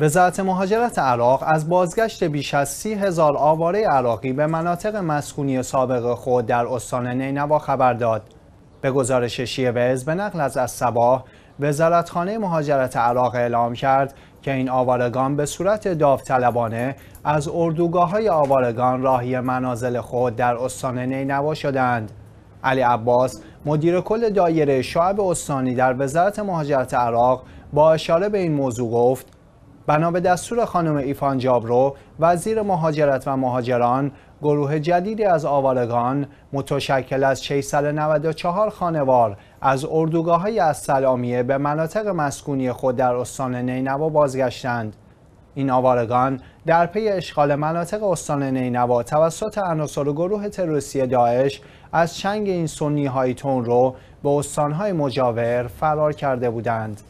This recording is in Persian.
وزارت مهاجرت عراق از بازگشت بیش از سی هزار آواره عراقی به مناطق مسکونی سابق خود در استان نینوا خبر داد. به گزارش وز به نقل از از وزارت وزارتخانه مهاجرت عراق اعلام کرد که این آوارگان به صورت داوطلبانه از اردوگاه های آوارگان راهی منازل خود در استان نینوا شدند. علی عباس مدیر کل دایره شعب استانی در وزارت مهاجرت عراق با اشاره به این موضوع گفت بنا به دستور خانم ایفان جابرو وزیر مهاجرت و مهاجران گروه جدیدی از آوارگان متشکل از 694 خانوار از اردوگاه های از سلامیه به مناطق مسکونی خود در استان نینوا بازگشتند. این آوارگان در پی اشغال مناطق استان نینوا توسط عناصر گروه تروریستی داعش از چنگ این سنی های تون رو به استانهای مجاور فرار کرده بودند.